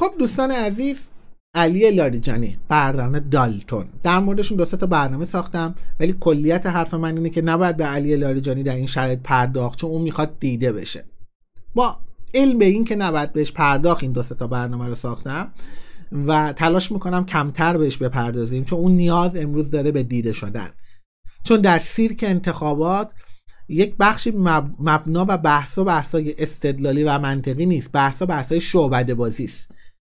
خب دوستان عزیز علی لاریجانی برنامه دالتون در موردشون دو تا برنامه ساختم ولی کلیت حرف من اینه که نباید به علی لاریجانی در این شرایط پرداخت چون اون میخواد دیده بشه با علم به این که نباید بهش پرداخت این دو تا برنامه رو ساختم و تلاش میکنم کمتر بهش بپردازیم چون اون نیاز امروز داره به دیده شدن چون در سیرک انتخابات یک بخشی مبنا و بحث و بحثای استدلالی و منطقی نیست بحث و بحثای شعبده بازی است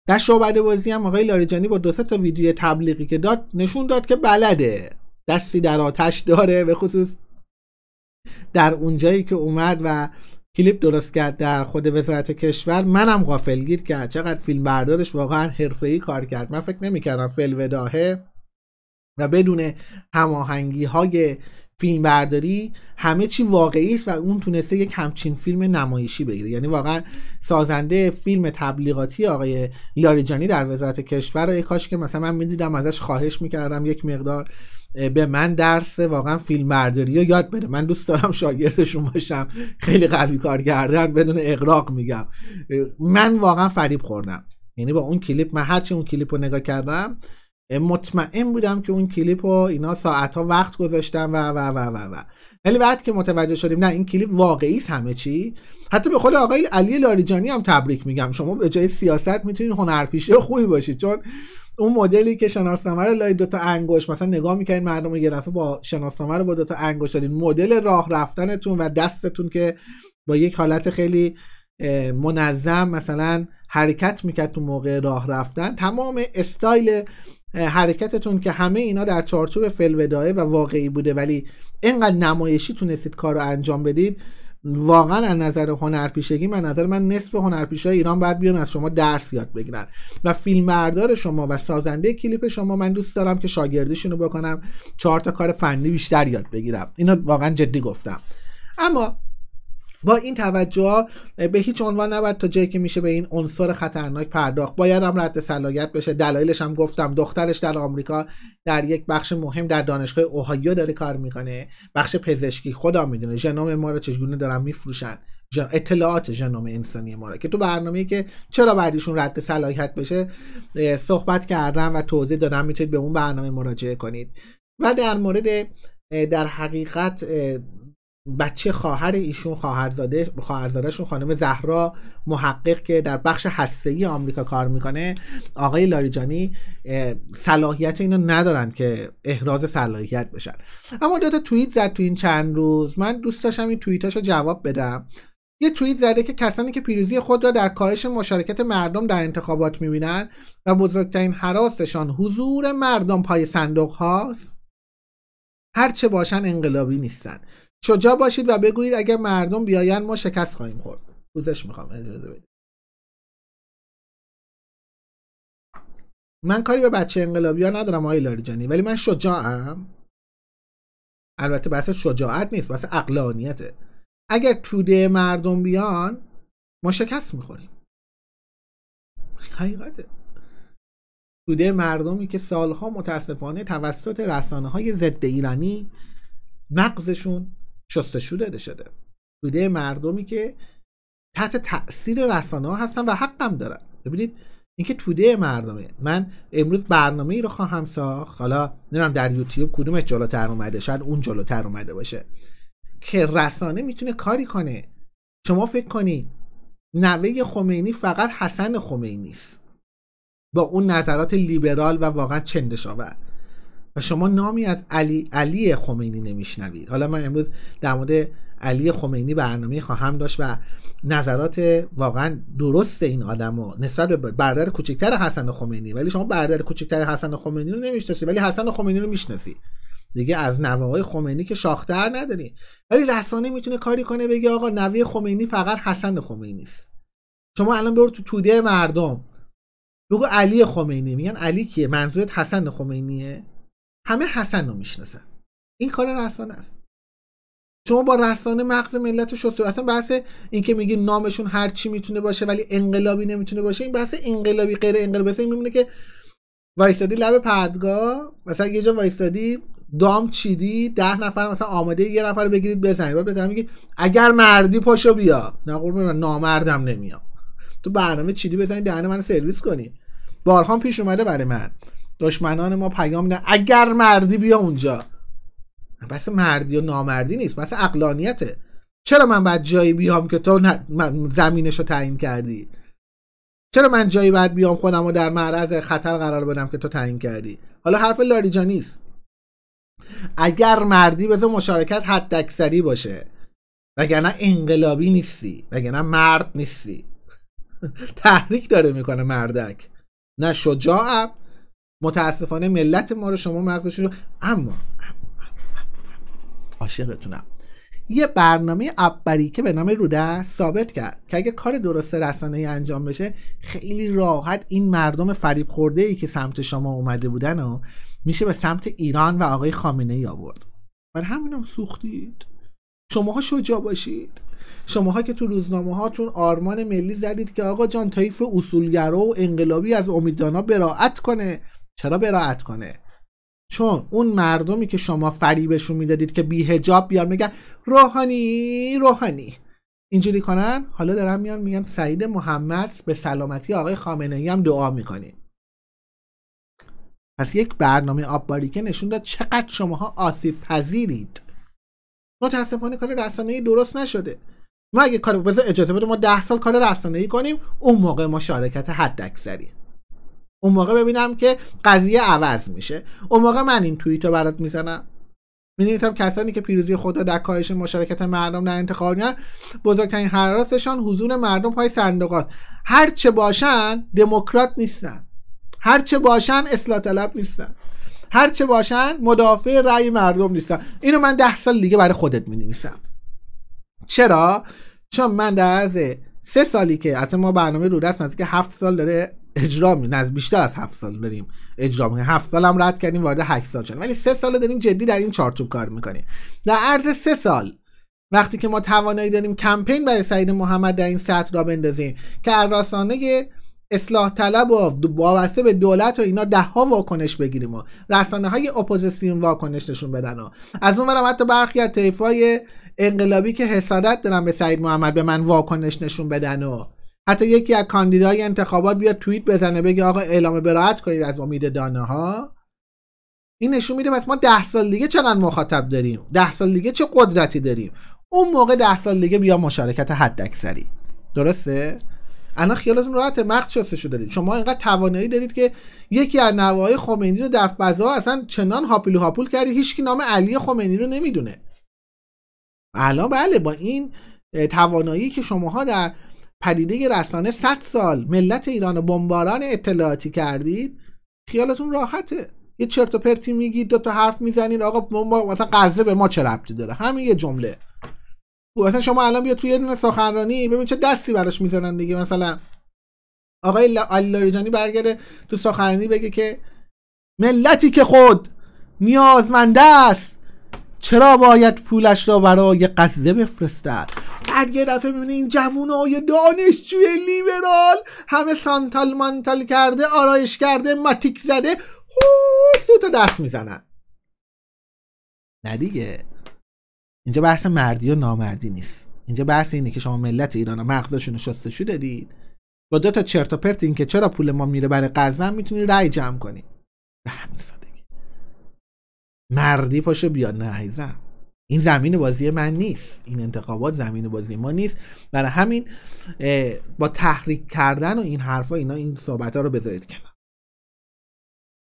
در شعبده بازی هم آقای لاریجانی با دو تا ویدیو تبلیغی که داد نشون داد که بلده دستی در آتش داره به خصوص در اونجایی که اومد و کلیپ درست کرد در خود وزارت کشور منم گیر کرد چقدر فیلم بردارش واقعا ای کار کرد من فکر نمیکردم فلوداهه و بدون هماهنگی های فیلم برداری همه چی واقعی است و اون تونسته یک همچین فیلم نمایشی بگیره یعنی واقعا سازنده فیلم تبلیغاتی آقای لاریجانی در وزارت کشور ای کاش که مثلا من میدیدم ازش خواهش میکردم یک مقدار به من درس واقعا فیلم برداری رو یاد بده من دوست دارم شاگردشون باشم خیلی قوی کار کردن بدون اقراق میگم من واقعا فریب خوردم یعنی با اون کلیپ من هرچی اون کلیپ رو نگاه کردم مطمئن بودم که اون کلیپ رو اینا ساعتها وقت گذاشتم و و و و و ولی بعد که متوجه شدیم نه این کلیپ واقعی است همه چی حتی به خود آقای علی لاریجانی هم تبریک میگم شما به جای سیاست میتونید هنرپیشه خوبی باشید چون اون مدلی که شناسنامه رو لای دو تا انگوش مثلا نگاه میکنین مردم یه با شناسنامه رو با دو تا انگوش دارین مدل راه رفتنتون و دستتون که با یک حالت خیلی منظم مثلا حرکت میکرد تو موقع راه رفتن تمام استایل حرکتتون که همه اینا در چارچوب فلودایه و واقعی بوده ولی اینقدر نمایشی تونستید کار رو انجام بدید واقعا از نظر هنرپیشگی من نظر من نصف هنرپیشه ایران باید بیان از شما درس یاد بگیرن و فیلمبردار شما و سازنده کلیپ شما من دوست دارم که شاگردیشون بکنم چهار تا کار فنی بیشتر یاد بگیرم اینو واقعا جدی گفتم اما با این توجه به هیچ عنوان نباید تا جایی که میشه به این عنصر خطرناک پرداخت باید هم رد صلاحیت بشه دلایلش هم گفتم دخترش در آمریکا در یک بخش مهم در دانشگاه اوهایو داره کار میکنه بخش پزشکی خدا میدونه ژنوم ما رو چجوری دارن میفروشن اطلاعات ژنوم انسانی ما رو که تو برنامه که چرا بعدیشون رد صلاحیت بشه صحبت کردم و توضیح دادم میتونید به اون برنامه مراجعه کنید و در مورد در حقیقت بچه خواهر ایشون خواهرزاده خانم زهرا محقق که در بخش ای آمریکا کار میکنه آقای لاریجانی صلاحیت اینو ندارند که احراز صلاحیت بشن اما دوتا تا توییت زد تو این چند روز من دوست داشتم این توییتاشو جواب بدم یه توییت زده که کسانی که پیروزی خود را در کاهش مشارکت مردم در انتخابات میبینن و بزرگترین حراستشان حضور مردم پای صندوق هاست هرچه باشن انقلابی نیستن شجاع باشید و بگویید اگر مردم بیاین ما شکست خواهیم خورد پوزش میخوام اجازه بدید من کاری به بچه انقلابی ها ندارم آقای لاریجانی ولی من شجاعم البته بحث شجاعت نیست بحث اقلانیته اگر توده مردم بیان ما شکست میخوریم حقیقته توده مردمی که سالها متاسفانه توسط رسانه های ضد ایرانی نقضشون شستشو داده شده توده مردمی که تحت تاثیر رسانه ها هستن و حقم دارن ببینید اینکه توده مردمه من امروز برنامه ای رو خواهم ساخت حالا نمیدونم در یوتیوب کدوم جلوتر اومده شاید اون جلوتر اومده باشه که رسانه میتونه کاری کنه شما فکر کنی نوه خمینی فقط حسن خمینی است با اون نظرات لیبرال و واقعا چندشاور و شما نامی از علی, علی خمینی نمیشنوید حالا من امروز در مورد علی خمینی برنامه خواهم داشت و نظرات واقعا درست این آدم نسبت به برادر کوچکتر حسن خمینی ولی شما برادر کوچکتر حسن خمینی رو نمیشناسی ولی حسن خمینی رو میشناسی دیگه از های خمینی که شاختر نداری ولی رسانه میتونه کاری کنه بگه آقا نوه خمینی فقط حسن خمینی است شما الان برو تو توده مردم بگو علی خمینی میگن علی کیه منظورت حسن خمینیه همه حسن رو میشناسن این کار رسانه است شما با رسانه مغز ملت رو شسته اصلا بحث که میگی نامشون هر چی میتونه باشه ولی انقلابی نمیتونه باشه این بحث انقلابی غیر انقلابی این میمونه که وایستادی لب پردگاه مثلا یه جا وایستادی دام چیدی ده نفر مثلا آماده یه نفر رو بگیرید بزنید بعد میگی اگر مردی پاشو بیا نه قربون نامردم نمیام تو برنامه چیدی بزنید دهن من سرویس کنی بارها پیش اومده برای من دشمنان ما پیام میدن اگر مردی بیا اونجا بس مردی و نامردی نیست بس اقلانیته چرا من باید جایی بیام که تو زمینش رو تعیین کردی چرا من جایی باید بیام خودم و در معرض خطر قرار بدم که تو تعیین کردی حالا حرف لاریجا نیست اگر مردی بذار مشارکت حد اکثری باشه وگرنه انقلابی نیستی وگرنه مرد نیستی تحریک داره میکنه مردک نه شجاعم متاسفانه ملت ما رو شما مغزش رو اما عاشقتونم یه برنامه ابری که به نام روده ثابت کرد که اگه کار درست رسانه ای انجام بشه خیلی راحت این مردم فریب خورده ای که سمت شما اومده بودن و میشه به سمت ایران و آقای خامنه ای آورد برای همینم هم سوختید شماها شجاع باشید شماها که تو روزنامه هاتون آرمان ملی زدید که آقا جان تایف اصولگرا و انقلابی از امیدانا براعت کنه چرا براعت کنه چون اون مردمی که شما فریبشون میدادید که بیهجاب بیان میگن روحانی روحانی اینجوری کنن حالا دارن میان میگن سعید محمد به سلامتی آقای خامنه ای هم دعا میکنیم پس یک برنامه آب که نشون داد چقدر شماها آسیب پذیرید متاسفانه کار ای درست نشده ما اگه کار اجازه بده ما ده سال کار ای کنیم اون موقع مشارکت حداکثری اون موقع ببینم که قضیه عوض میشه اون موقع من این رو برات میزنم می کسانی که پیروزی خود را در کاهش مشارکت مردم در انتخاب بزرگترین حراسشان حضور مردم پای صندوق هر چه باشن دموکرات نیستن هر چه باشن اصلاح طلب نیستن هر چه باشن مدافع رأی مردم نیستن اینو من ده سال دیگه برای خودت می چرا چون من در از سه سالی که از ما برنامه رو دست نزدیک هفت سال داره اجرا می از بیشتر از هفت سال داریم اجرا میکنیم هفت سال هم رد کردیم وارد 8 سال شدیم ولی سه سال داریم جدی در این چارچوب کار میکنیم در عرض سه سال وقتی که ما توانایی داریم کمپین برای سعید محمد در این سطح را بندازیم که رسانه اصلاح طلب و وابسته به دولت و اینا ده واکنش بگیریم و رسانه های اپوزیسیون واکنش نشون بدن و از اون برم حتی برخی از طیف انقلابی که حسادت دارن به سعید محمد به من واکنش نشون بدن و حتی یکی از کاندیدای انتخابات بیاد توییت بزنه بگه آقا اعلام برائت کنید از امید دانه ها این نشون میده پس ما ده سال دیگه چقدر مخاطب داریم ده سال دیگه چه قدرتی داریم اون موقع ده سال دیگه بیا مشارکت حد اکثری درسته الان خیالتون راحت مخت شستشو دارید شما اینقدر توانایی دارید که یکی از نوای خمینی رو در فضا اصلا چنان هاپیلو هاپول کردی هیچکی نام علی خمینی رو نمیدونه الان بله با این توانایی که شماها در پدیده رسانه 100 سال ملت ایران بمباران اطلاعاتی کردید خیالتون راحته یه چرت و پرتی میگید دو تا حرف میزنید آقا مثلا غزه به ما چه ربطی داره همین یه جمله مثلا شما الان بیا توی یه دونه سخنرانی ببین چه دستی براش میزنن دیگه مثلا آقای علی لاریجانی برگرده تو سخنرانی بگه که ملتی که خود نیازمنده است چرا باید پولش را برای قصده بفرستد بعد یه دفعه میبینه این جوونای دانشجوی لیبرال همه سانتال مانتال کرده آرایش کرده ماتیک زده سوت دست میزنن نه دیگه اینجا بحث مردی و نامردی نیست اینجا بحث اینه که شما ملت ایران مغزشون رو شستشو دادید با دو تا چرت و پرت این که چرا پول ما میره برای قزم میتونی رأی جمع کنی به مردی پاشو بیاد نه این زمین بازی من نیست این انتخابات زمین بازی ما نیست برای همین با تحریک کردن و این حرفا اینا این صحبت ها رو بذارید کنار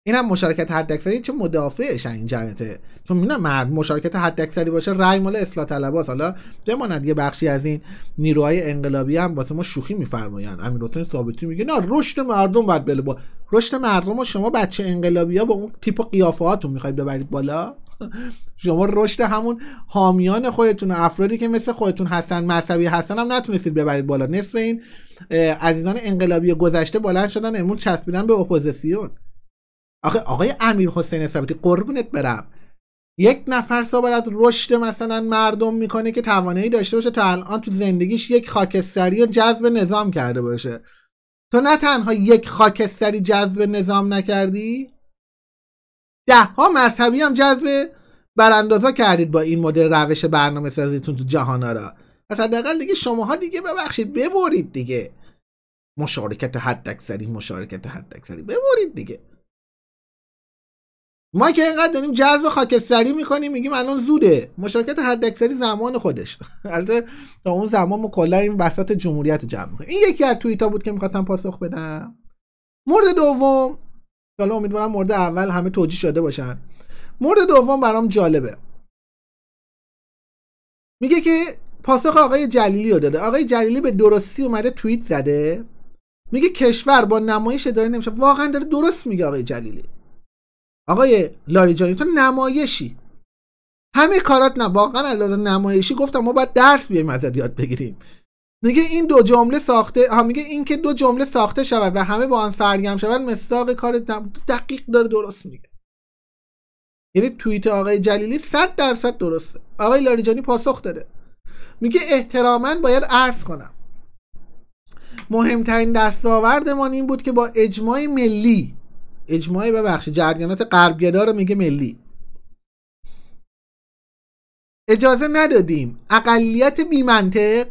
این هم مشارکت اکثری چه مدافعش این جنته چون مینا مرد مشارکت اکثری باشه رای مال اصلاح طلباس حالا بماند یه بخشی از این نیروهای انقلابی هم واسه ما شوخی میفرمایند امیرحسین ثابتی میگه نه رشد مردم باید بله با رشد مردم و شما بچه انقلابی ها با اون تیپ و قیافه هاتون میخواید ببرید بالا شما رشد همون حامیان خودتون و افرادی که مثل خودتون هستن مذهبی هستن هم نتونستید ببرید بالا نصف این عزیزان انقلابی گذشته بالا شدن امون چسبیدن به اپوزیسیون آخه آقای امیر حسین ثابتی قربونت برم یک نفر صبر از رشد مثلا مردم میکنه که توانایی داشته باشه تا الان تو زندگیش یک خاکستری جذب نظام کرده باشه تو نه تنها یک خاکستری جذب نظام نکردی ده ها مذهبی هم جذب براندازا کردید با این مدل روش برنامه سازیتون تو جهان را پس حداقل دیگه شماها دیگه ببخشید ببرید دیگه مشارکت حداکثری مشارکت اکثری ببرید دیگه ما که اینقدر داریم جذب خاکستری میکنیم میگیم الان زوده مشارکت حداکثری زمان خودش البته تا اون زمان ما کلا این وسط جمهوریت رو جمع میکنیم این یکی از توییتا بود که میخواستم پاسخ بدم مورد دوم حالا امیدوارم مورد اول همه توجیه شده باشن مورد دوم برام جالبه میگه که پاسخ آقای جلیلی رو داده آقای جلیلی به درستی اومده توییت زده میگه کشور با نمایش داره نمیشه واقعا داره درست میگه آقای جلیلی آقای لاریجانی تو نمایشی همه کارات نه واقعا نمایشی گفتم ما باید درس بیایم ازت یاد بگیریم میگه این دو جمله ساخته ها میگه این که دو جمله ساخته شود و همه با آن سرگم شود مصداق کار دقیق داره درست میگه یعنی توییت آقای جلیلی 100 درصد درسته آقای لاریجانی پاسخ داده میگه احتراما باید عرض کنم مهمترین دستاوردمان این بود که با اجماع ملی اجماعی ببخشید جریانات غربگدا رو میگه ملی اجازه ندادیم اقلیت بیمنطق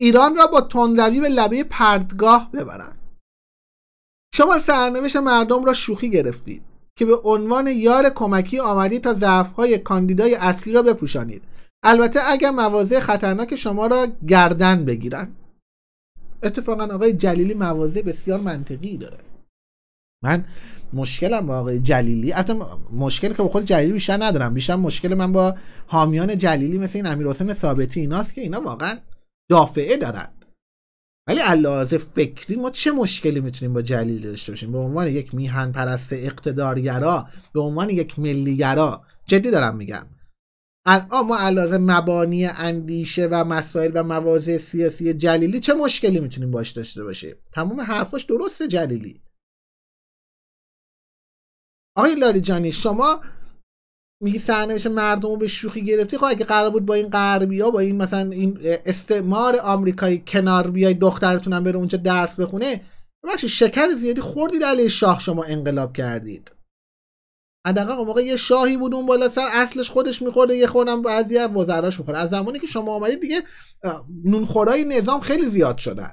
ایران را با تندروی به لبه پردگاه ببرند شما سرنوشت مردم را شوخی گرفتید که به عنوان یار کمکی آمدید تا ضعفهای کاندیدای اصلی را بپوشانید البته اگر مواضع خطرناک شما را گردن بگیرند اتفاقا آقای جلیلی مواضع بسیار منطقی داره من مشکلم با آقای جلیلی البته مشکل که بخور خود جلیلی بیشتر ندارم بیشتر مشکل من با حامیان جلیلی مثل این حسین ثابتی ایناست که اینا واقعا دافعه دارن ولی علاوه فکری ما چه مشکلی میتونیم با جلیلی داشته باشیم به عنوان یک میهن پرست اقتدارگرا به عنوان یک ملیگرا جدی دارم میگم الان ما علاوه مبانی اندیشه و مسائل و مواضع سیاسی جلیلی چه مشکلی میتونیم باش داشته باشیم تمام حرفاش درسته جلیلی آقای لاریجانی شما میگی سرنوشت مردم رو به شوخی گرفتی خب اگه قرار بود با این قربی ها با این مثلا این استعمار آمریکایی کنار بیای دخترتونم بره اونجا درس بخونه بخش شکر زیادی خوردید علیه شاه شما انقلاب کردید حداقل موقع یه شاهی بود اون بالا سر اصلش خودش میخورده یه خورم از وزراش میخوره از زمانی که شما آمدید دیگه نونخورای نظام خیلی زیاد شدن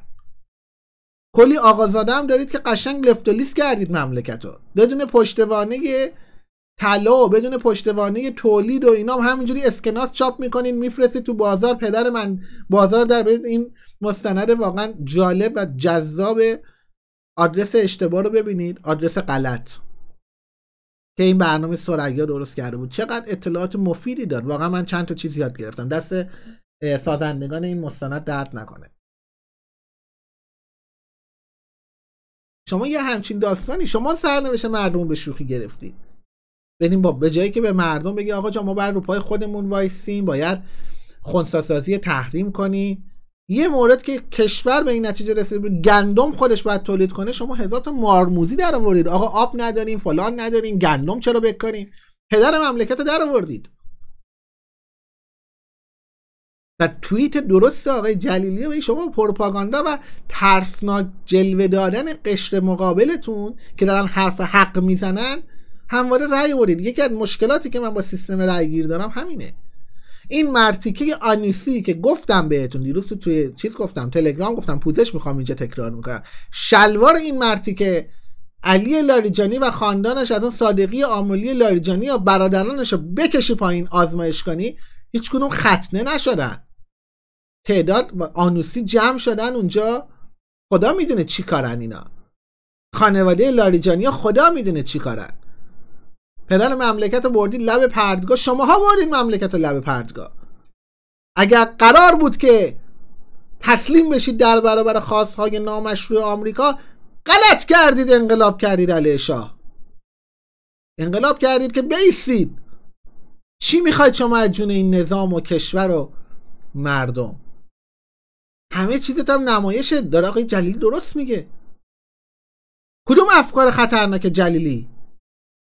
کلی آقازاده هم دارید که قشنگ لفت لیست کردید مملکت رو بدون پشتوانه طلا و بدون پشتوانه تولید و اینا هم همینجوری اسکناس چاپ میکنین میفرستید تو بازار پدر من بازار در برید این مستند واقعا جالب و جذاب آدرس اشتباه رو ببینید آدرس غلط که این برنامه سریا درست کرده بود چقدر اطلاعات مفیدی داد واقعا من چند تا چیز یاد گرفتم دست سازندگان این مستند درد نکنه شما یه همچین داستانی شما سرنوشت مردم به شوخی گرفتید بنیم یعنی با به جایی که به مردم بگی آقا جان ما بر رو پای خودمون وایسیم باید خونساسازی تحریم کنی یه مورد که کشور به این نتیجه رسید گندم خودش باید تولید کنه شما هزار تا مارموزی در آوردید آقا آب نداریم فلان نداریم گندم چرا بکنیم پدر مملکت در آوردید و توییت درست آقای جلیلی به شما پروپاگاندا و ترسناک جلوه دادن قشر مقابلتون که دارن حرف حق میزنن همواره رأی برید یکی از مشکلاتی که من با سیستم گیر دارم همینه این مرتیکه آنیسی که گفتم بهتون دیروز تو توی چیز گفتم تلگرام گفتم پوزش میخوام اینجا تکرار میکنم شلوار این مرتیکه علی لاریجانی و خاندانش از اون صادقی آملی لاریجانی یا برادرانش رو بکشی پایین آزمایش کنی هیچ ختنه نشدن تعداد آنوسی جمع شدن اونجا خدا میدونه چی کارن اینا خانواده لاریجانی خدا میدونه چی کارن پدر مملکت بردید لب پردگاه شماها بردید مملکت لب پردگاه اگر قرار بود که تسلیم بشید در برابر خواستهای نامشروع آمریکا غلط کردید انقلاب کردید علیه شاه انقلاب کردید که بیسید چی میخواید شما از جون این نظام و کشور و مردم همه چیزت هم نمایشه داره آقای جلیل درست میگه کدوم افکار خطرناک جلیلی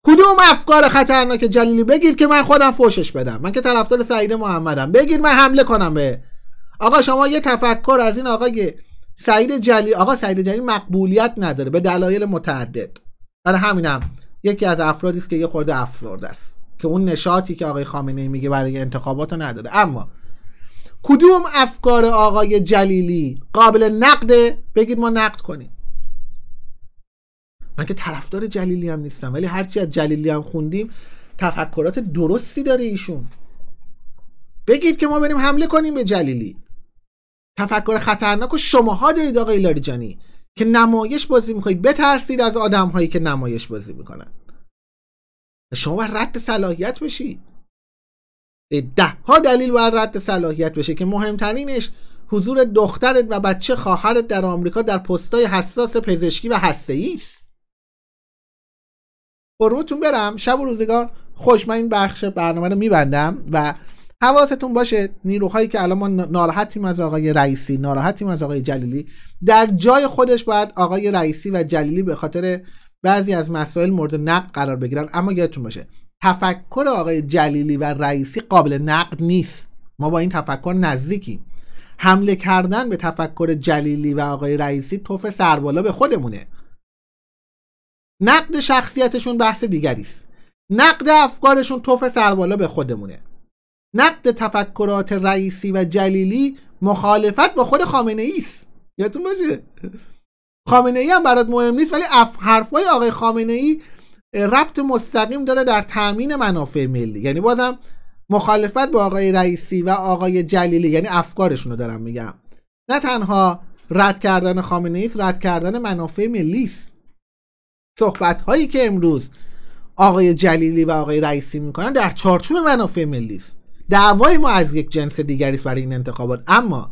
کدوم افکار خطرناک جلیلی بگیر که من خودم فوشش بدم من که طرفدار سعید محمدم بگیر من حمله کنم به آقا شما یه تفکر از این آقای سعید جلیلی آقا سعید جلی مقبولیت نداره به دلایل متعدد برای همینم یکی از افرادی است که یه خورده افسرده است که اون نشاطی که آقای خامنه میگه برای انتخابات رو نداره اما کدوم افکار آقای جلیلی قابل نقده بگید ما نقد کنیم من که طرفدار جلیلی هم نیستم ولی هرچی از جلیلی هم خوندیم تفکرات درستی داره ایشون بگید که ما بریم حمله کنیم به جلیلی تفکر خطرناک و شماها دارید آقای لاریجانی که نمایش بازی میکنید بترسید از آدم که نمایش بازی میکنن شما رد صلاحیت بشید ده ها دلیل باید رد صلاحیت بشه که مهمترینش حضور دخترت و بچه خواهرت در آمریکا در پستای حساس پزشکی و هسته‌ای است قربونتون برم شب و روزگار خوش من این بخش برنامه رو میبندم و حواستون باشه نیروهایی که الان ما ناراحتیم از آقای رئیسی ناراحتیم از آقای جلیلی در جای خودش باید آقای رئیسی و جلیلی به خاطر بعضی از مسائل مورد نقد قرار بگیرن اما یادتون باشه تفکر آقای جلیلی و رئیسی قابل نقد نیست ما با این تفکر نزدیکیم حمله کردن به تفکر جلیلی و آقای رئیسی توف سربالا به خودمونه نقد شخصیتشون بحث دیگری است نقد افکارشون توف سربالا به خودمونه نقد تفکرات رئیسی و جلیلی مخالفت با خود خامنه است یادتون باشه خامنه ای هم برات مهم نیست ولی اف حرفای آقای خامنه ای ربط مستقیم داره در تامین منافع ملی یعنی بازم مخالفت با آقای رئیسی و آقای جلیلی یعنی افکارشون رو دارم میگم نه تنها رد کردن خامنه ایست رد کردن منافع ملی است صحبت هایی که امروز آقای جلیلی و آقای رئیسی میکنن در چارچوب منافع ملی است دعوای ما از یک جنس دیگری است برای این انتخابات اما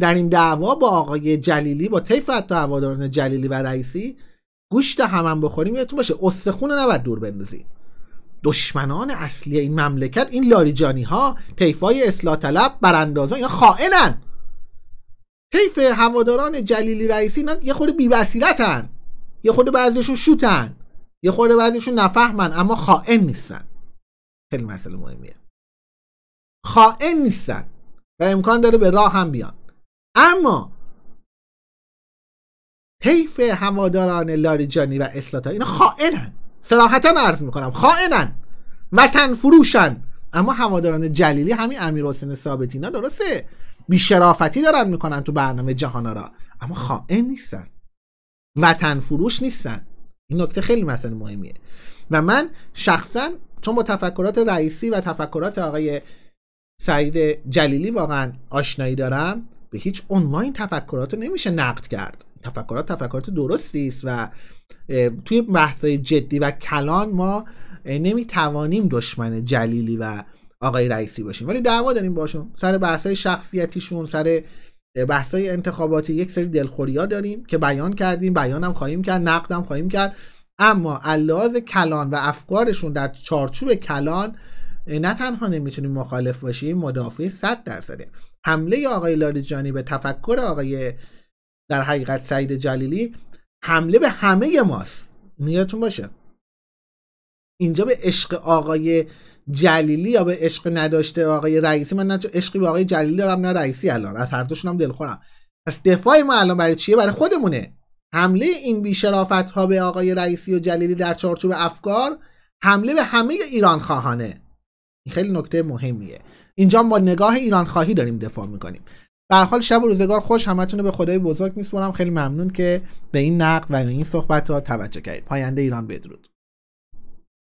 در این دعوا با آقای جلیلی با طیف حتی جلیلی و رئیسی گوشت هم, هم بخوریم یادتون باشه استخون نباید دور بندازیم دشمنان اصلی این مملکت این لاریجانی ها تیفای اصلاح طلب براندازان اینا خائنن حیف هواداران جلیلی رئیسی اینا یه خورده بی‌بصیرتن یه خورده بعضیشون شوتن یه خورده بعضیشون نفهمن اما خائن نیستن خیلی مسئله مهمیه خائن نیستن و امکان داره به راه هم بیان اما حیف هواداران لاریجانی و اسلاتا اینا خائنن صراحتا عرض میکنم خائنن وطن فروشن اما هواداران جلیلی همین امیر حسین ثابتی اینا درسته بیشرافتی دارن میکنن تو برنامه را اما خائن نیستن وطن فروش نیستن این نکته خیلی مثلا مهمیه و من شخصا چون با تفکرات رئیسی و تفکرات آقای سعید جلیلی واقعا آشنایی دارم به هیچ عنوان این تفکرات رو نمیشه نقد کرد تفکرات تفکرات درستی است و توی بحث‌های جدی و کلان ما نمیتوانیم دشمن جلیلی و آقای رئیسی باشیم ولی دعوا داریم باشون سر های شخصیتیشون سر های انتخاباتی یک سری دلخوریا داریم که بیان کردیم بیانم خواهیم کرد نقدم خواهیم کرد اما الاز کلان و افکارشون در چارچوب کلان نه تنها نمیتونیم مخالف باشیم مدافع 100 درصده حمله آقای لاریجانی به تفکر آقای در حقیقت سعید جلیلی حمله به همه ماست نیتون باشه اینجا به عشق آقای جلیلی یا به عشق نداشته آقای رئیسی من نه عشقی به آقای جلیلی دارم نه رئیسی الان از هر دوشون هم دلخورم پس دفاع ما الان برای چیه برای خودمونه حمله این بیشرافت ها به آقای رئیسی و جلیلی در چارچوب افکار حمله به همه ایران خواهانه این خیلی نکته مهمیه اینجا با نگاه ایران خواهی داریم دفاع میکنیم به حال شب و روزگار خوش همتون رو به خدای بزرگ میسپرم خیلی ممنون که به این نقد و به این صحبت ها توجه کردید پاینده ایران بدرود